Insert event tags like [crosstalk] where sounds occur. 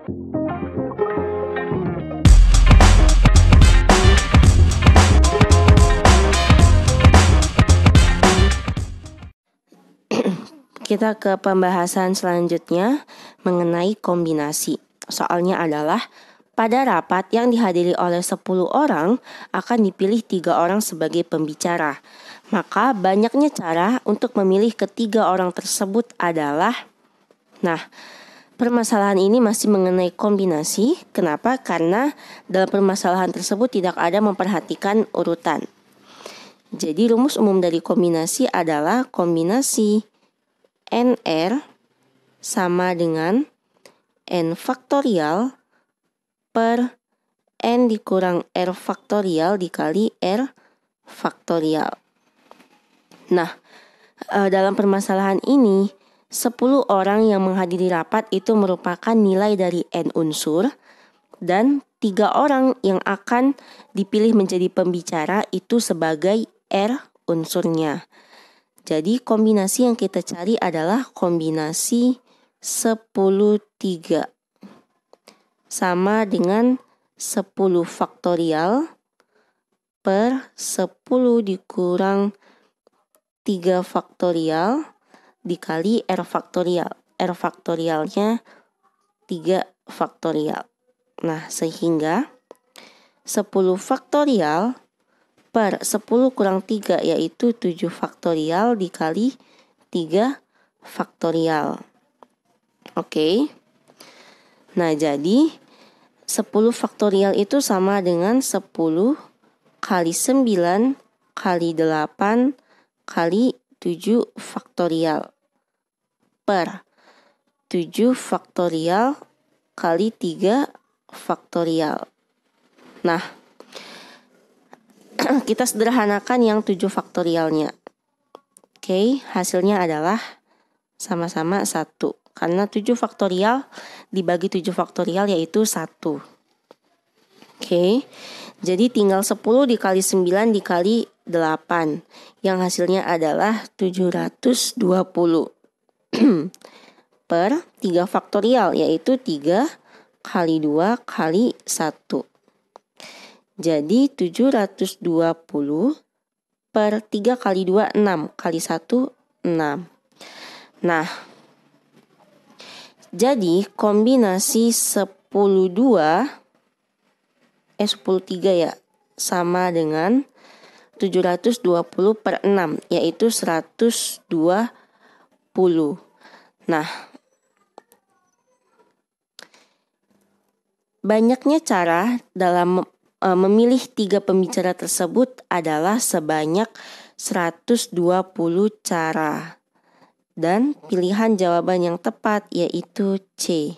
Kita ke pembahasan selanjutnya mengenai kombinasi. Soalnya adalah pada rapat yang dihadiri oleh 10 orang akan dipilih tiga orang sebagai pembicara. Maka banyaknya cara untuk memilih ketiga orang tersebut adalah Nah, permasalahan ini masih mengenai kombinasi. Kenapa? Karena dalam permasalahan tersebut tidak ada memperhatikan urutan. Jadi rumus umum dari kombinasi adalah kombinasi NR sama dengan N faktorial per N dikurang R faktorial dikali R faktorial. Nah, eh, dalam permasalahan ini, 10 orang yang menghadiri rapat itu merupakan nilai dari N unsur dan tiga orang yang akan dipilih menjadi pembicara itu sebagai R unsurnya. Jadi kombinasi yang kita cari adalah kombinasi 10 3 sama dengan 10 faktorial per 10 dikurang 3 faktorial dikali R faktorial. R faktorialnya 3 faktorial. Nah, sehingga 10 faktorial per 10 kurang 3 yaitu 7 faktorial dikali 3 faktorial. Oke. Okay. Nah, jadi 10 faktorial itu sama dengan 10 kali 9 kali 8 kali 7 faktorial per 7 faktorial kali 3 faktorial. Nah, [clears throat] kita sederhanakan yang 7 faktorialnya. Oke, okay, hasilnya adalah sama-sama 1. Karena 7 faktorial dibagi 7 faktorial yaitu 1. Oke. Jadi tinggal 10 dikali 9 dikali 8 yang hasilnya adalah 720 [clears throat] per 3 faktorial yaitu 3 kali 2 kali 1. Jadi 720 per 3 kali 2 6 kali 1 6. Nah, jadi kombinasi 10 2 eh 103 ya sama dengan 720 per 6 yaitu 120 nah banyaknya cara dalam e, memilih tiga pembicara tersebut adalah sebanyak 120 cara dan pilihan jawaban yang tepat yaitu C.